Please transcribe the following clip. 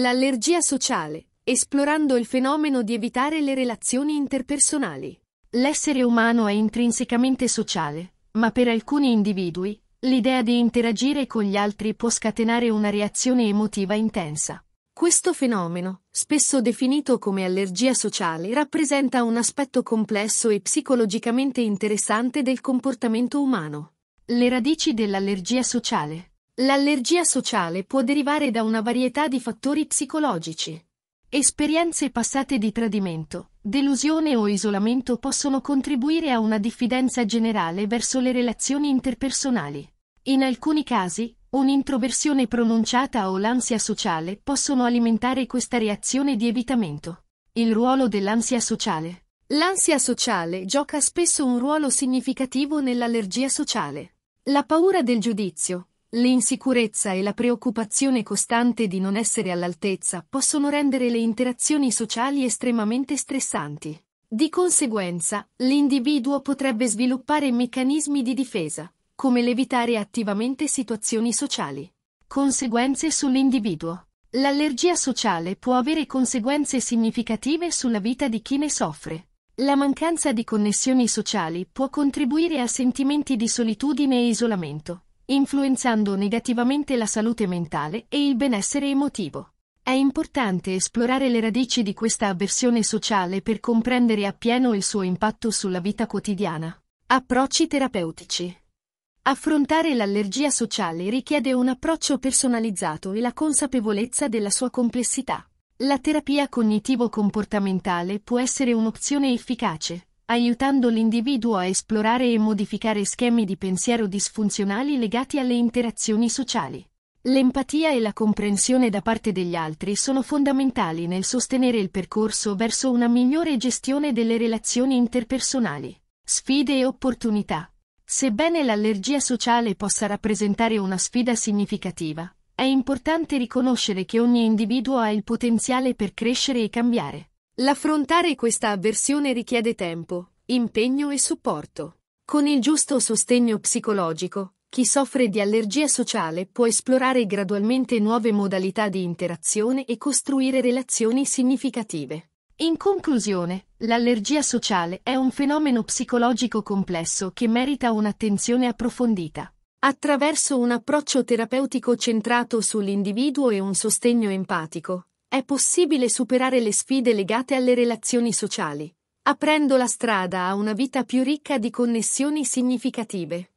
L'allergia sociale, esplorando il fenomeno di evitare le relazioni interpersonali. L'essere umano è intrinsecamente sociale, ma per alcuni individui, l'idea di interagire con gli altri può scatenare una reazione emotiva intensa. Questo fenomeno, spesso definito come allergia sociale, rappresenta un aspetto complesso e psicologicamente interessante del comportamento umano. Le radici dell'allergia sociale L'allergia sociale può derivare da una varietà di fattori psicologici. Esperienze passate di tradimento, delusione o isolamento possono contribuire a una diffidenza generale verso le relazioni interpersonali. In alcuni casi, un'introversione pronunciata o l'ansia sociale possono alimentare questa reazione di evitamento. Il ruolo dell'ansia sociale. L'ansia sociale gioca spesso un ruolo significativo nell'allergia sociale. La paura del giudizio, L'insicurezza e la preoccupazione costante di non essere all'altezza possono rendere le interazioni sociali estremamente stressanti. Di conseguenza, l'individuo potrebbe sviluppare meccanismi di difesa, come l'evitare attivamente situazioni sociali. Conseguenze sull'individuo. L'allergia sociale può avere conseguenze significative sulla vita di chi ne soffre. La mancanza di connessioni sociali può contribuire a sentimenti di solitudine e isolamento influenzando negativamente la salute mentale e il benessere emotivo. È importante esplorare le radici di questa avversione sociale per comprendere appieno il suo impatto sulla vita quotidiana. Approcci terapeutici. Affrontare l'allergia sociale richiede un approccio personalizzato e la consapevolezza della sua complessità. La terapia cognitivo-comportamentale può essere un'opzione efficace, aiutando l'individuo a esplorare e modificare schemi di pensiero disfunzionali legati alle interazioni sociali. L'empatia e la comprensione da parte degli altri sono fondamentali nel sostenere il percorso verso una migliore gestione delle relazioni interpersonali. Sfide e opportunità. Sebbene l'allergia sociale possa rappresentare una sfida significativa, è importante riconoscere che ogni individuo ha il potenziale per crescere e cambiare. L'affrontare questa avversione richiede tempo, impegno e supporto. Con il giusto sostegno psicologico, chi soffre di allergia sociale può esplorare gradualmente nuove modalità di interazione e costruire relazioni significative. In conclusione, l'allergia sociale è un fenomeno psicologico complesso che merita un'attenzione approfondita. Attraverso un approccio terapeutico centrato sull'individuo e un sostegno empatico, è possibile superare le sfide legate alle relazioni sociali, aprendo la strada a una vita più ricca di connessioni significative.